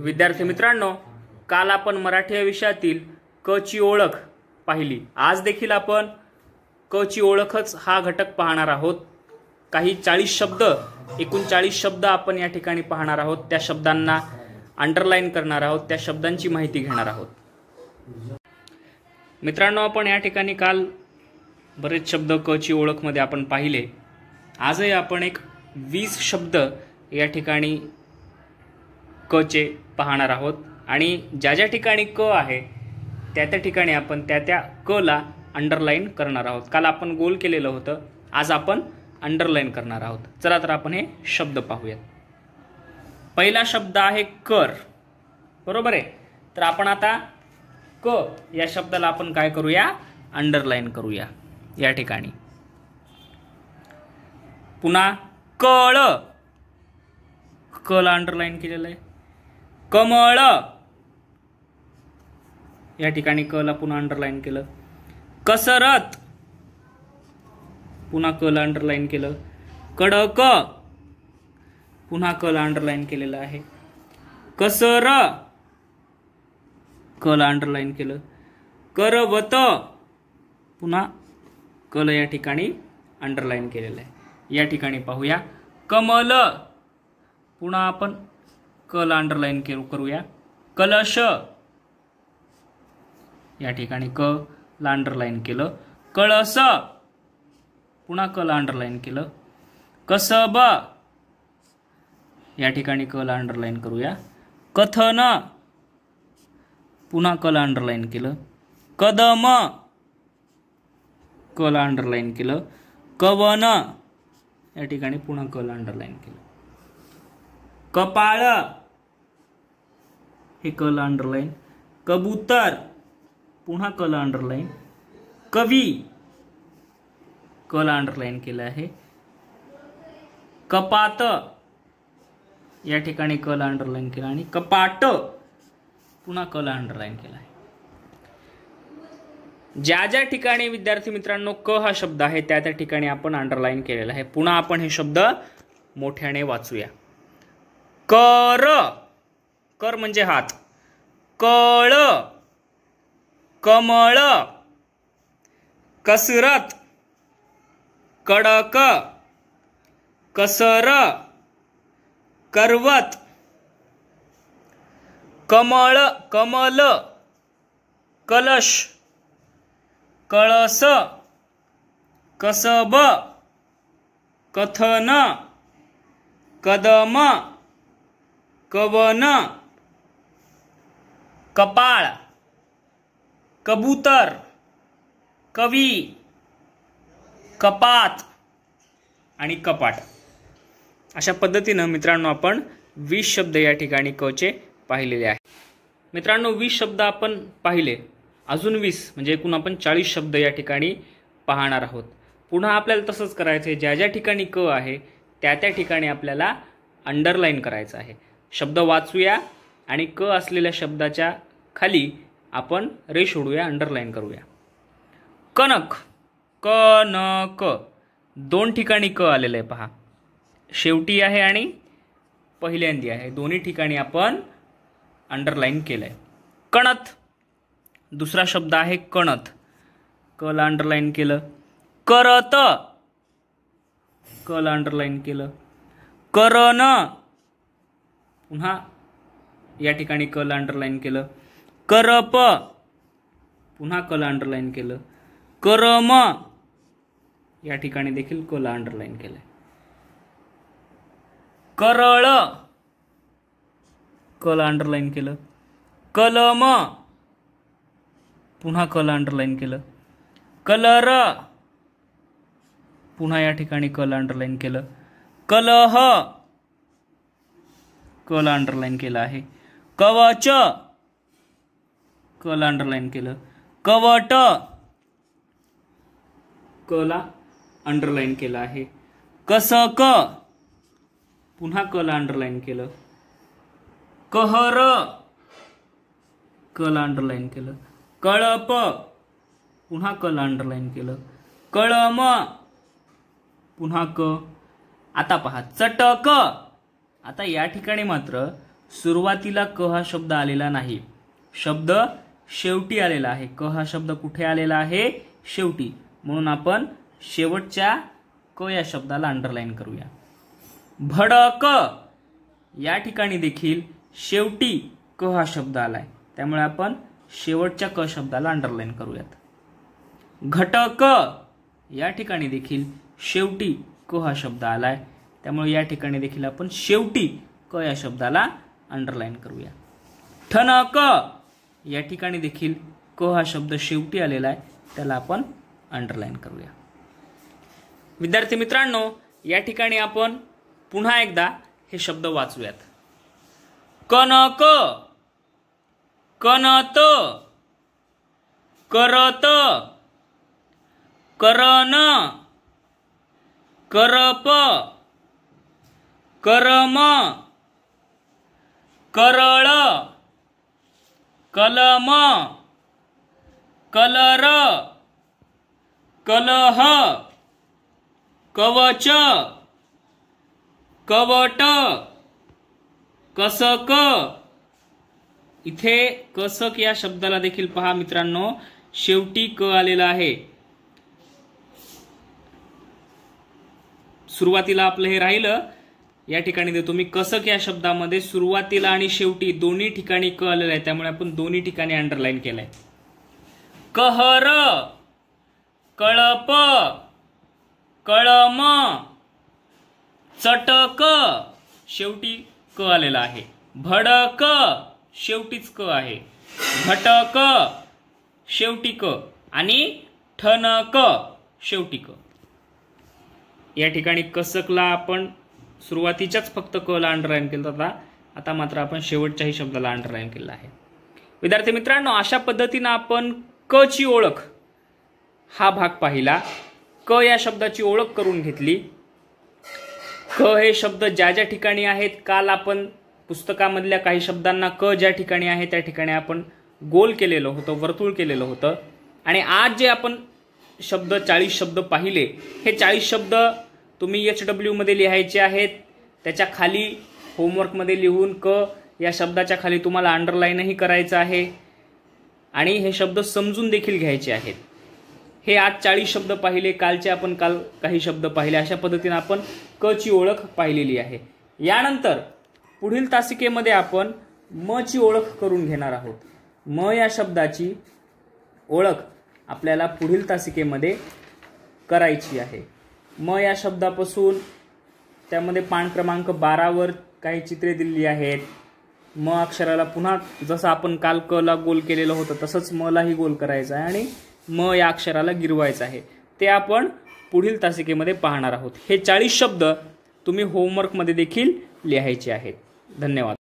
विद्यार्थी मित्रांनो काल आपण मराठी या विषयातील क ची ओळख पाहिली आज देखील आपण क ची ओळखच हा घटक पाहणार आहोत काही चाळीस शब्द एकूण चाळीस शब्द आपण या ठिकाणी पाहणार आहोत त्या शब्दांना अंडरलाईन करणार आहोत त्या शब्दांची माहिती घेणार आहोत मित्रांनो आपण या ठिकाणी काल बरेच शब्द क ची ओळखमध्ये आपण पाहिले आजही आपण एक वीस शब्द या ठिकाणी क चे पाहणार आहोत आणि ज्या ज्या ठिकाणी क आहे त्या त्या ठिकाणी आपण त्या त्या क ला अंडरलाईन करणार आहोत काल आपण गोल केलेलं होतं आज आपण अंडरलाईन करणार आहोत चला तर आपण हे शब्द पाहूयात पहिला शब्द आहे कर बरोबर आहे तर आपण आता क या शब्दाला आपण काय करूया अंडरलाईन करूया या ठिकाणी पुन्हा कळ कला अंडरलाईन केलेलं आहे कमळ या ठिकाणी कला पुन्हा अंडरलाईन केलं कसरत पुन्हा कल अंडरलाईन केलं कडक पुन्हा कल अंडरलाईन केलेलं आहे कसर कल अंडरलाईन केलं करवत पुन्हा कल या ठिकाणी अंडरलाईन केलेलं आहे या ठिकाणी पाहूया कमल पुन्हा आपण कल अंडरलाईन करूया कलश या ठिकाणी क ला अंडरलाईन केलं कळस पुन्हा क ला अंडरलाईन केलं कसब या ठिकाणी क ला अंडरलाईन करूया कथन पुन्हा क ला अंडरलाईन केलं कदम क ला अंडरलाईन केलं कवन या ठिकाणी पुन्हा क ला अंडरलाईन केलं कपाळ हे कल अंडरलाईन कबूतर पुन्हा कल अंडरलाईन कवी कल अंडरलाईन केलं आहे कपात या ठिकाणी कल अंडरलाईन केला आणि कपाट पुन्हा कल अंडरलाईन केला आहे ज्या ज्या ठिकाणी विद्यार्थी मित्रांनो क हा शब्द आहे त्या त्या ठिकाणी आपण अंडरलाईन केलेला आहे पुन्हा आपण हे शब्द मोठ्याने वाचूया कर कर म्हणजे हात कळ कमळ कसरत कडक कसर करवत कमळ कमल कलश कळस कसब कथन कदम कवन कपाळ कबूतर कवी कपात आणि कपाट अशा पद्धतीनं मित्रांनो आपण वीस शब्द या ठिकाणी कचे पाहिलेले आहे मित्रांनो वीस शब्द आपण पाहिले अजून वीस म्हणजे एकूण आपण चाळीस शब्द या ठिकाणी पाहणार आहोत पुन्हा आपल्याला तसंच करायचं आहे ज्या ज्या ठिकाणी क आहे त्या त्या ठिकाणी आपल्याला अंडरलाईन करायचं आहे शब्द वाचूया आणि क असलेल्या शब्दाच्या खाली आपण रे सोडूया अंडरलाईन करूया कनक क न क दोन ठिकाणी क आलेलं आहे पहा शेवटी आहे आणि पहिल्यांदी आहे दोन्ही ठिकाणी आपण अंडरलाईन केलं आहे कणत दुसरा शब्द आहे कणत कला अंडरलाईन केलं करत कला अंडरलाईन केलं करण पुन्हा या ठिकाणी कल अंडरलाईन केलं करप पुन्हा कल अंडरलाईन केलं करम या ठिकाणी देखील कल अंडरलाईन केलं करळ कल अंडरलाईन केलं कलम पुन्हा कल अंडरलाईन केलं कलर पुन्हा या ठिकाणी कल अंडरलाईन केलं कलह कल अंडरलाईन केलं आहे कवच कला अंडरलाईन केलं कवट कला अंडरलाईन केलं आहे क पुन्हा कला अंडरलाईन केलं कहर कला अंडरलाईन केलं कळप पुन्हा कला अंडरलाईन केलं कळम पुन्हा क आता पहा चटक आता या ठिकाणी मात्र सुरुवातीला क हा शब्द आलेला नाही शब्द शेवटी आलेला आहे क हा शब्द कुठे आलेला आहे शेवटी म्हणून आपण शेवटच्या क या शब्दाला अंडरलाईन करूया भडक या ठिकाणी देखील शेवटी क हा शब्द आलाय त्यामुळे आपण शेवटच्या क शब्दाला अंडरलाईन करूयात घटक या ठिकाणी देखील शेवटी क हा शब्द आलाय त्यामुळे या ठिकाणी देखील आपण शेवटी क या शब्दाला अंडरलाइन करूया ठनक या ठिकाणी देखील क हा शब्द शेवटी आलेला आहे त्याला आपण अंडरलाईन करूया विद्यार्थी मित्रांनो या ठिकाणी आपण पुन्हा एकदा हे शब्द वाचूयात कनक कनत करत करन करप करम करळ कलम कलर कलह कवच कवट कसक इथे कसक या शब्दाला देखील पहा मित्रांनो शेवटी क आलेला आहे सुरुवातीला आपलं हे राहिलं या ठिकाणी देतो मी कसक या शब्दामध्ये सुरुवातीला आणि शेवटी दोन्ही ठिकाणी क आलेलं आहे त्यामुळे आपण दोन्ही ठिकाणी अंडरलाईन केलंय कहर कळप कळम चटक शेवटी क आलेला आहे भडक शेवटीच क आहे घटक शेवटी क आणि ठनक शेवटी क या ठिकाणी कसकला आपण सुरुवातीच्याच फक्त क ला अंडरलाईन केला होता आता मात्र आपण शेवटच्याही शब्दाला अंडरलाईन केलं आहे विद्यार्थी मित्रांनो अशा पद्धतीनं आपण क ची ओळख हा भाग पाहिला क या शब्दाची ओळख करून घेतली क हे शब्द ज्या ज्या ठिकाणी आहेत काल आपण पुस्तकामधल्या काही शब्दांना क ज्या ठिकाणी आहे त्या ठिकाणी आपण गोल केलेलं होतं वर्तुळ केलेलं होतं आणि आज जे आपण शब्द चाळीस शब्द पाहिले हे चाळीस शब्द तुम्ही एच डब्ल्यूमध्ये लिहायचे आहेत त्याच्या खाली होमवर्कमध्ये लिहून क या शब्दाच्या खाली तुम्हाला अंडरलाईनही करायचं आहे आणि हे शब्द समजून देखील घ्यायचे आहेत हे आज चाळीस शब्द पाहिले कालचे आपण काल काही शब्द पाहिले अशा पद्धतीनं आपण क ची ओळख पाहिलेली आहे यानंतर पुढील तासिकेमध्ये आपण म ची ओळख करून घेणार आहोत म या शब्दाची ओळख आपल्याला पुढील तासिकेमध्ये करायची आहे म या शब्दापासून त्यामध्ये पान क्रमांक बारावर काही चित्रे दिलेली आहेत म अक्षराला पुन्हा जसं आपण काल क ला गोल केलेलं होतं तसंच म लाही गोल करायचं आहे आणि म या अक्षराला गिरवायचं आहे ते आपण पुढील तासिकेमध्ये पाहणार आहोत हे चाळीस शब्द तुम्ही होमवर्कमध्ये देखील लिहायचे आहेत धन्यवाद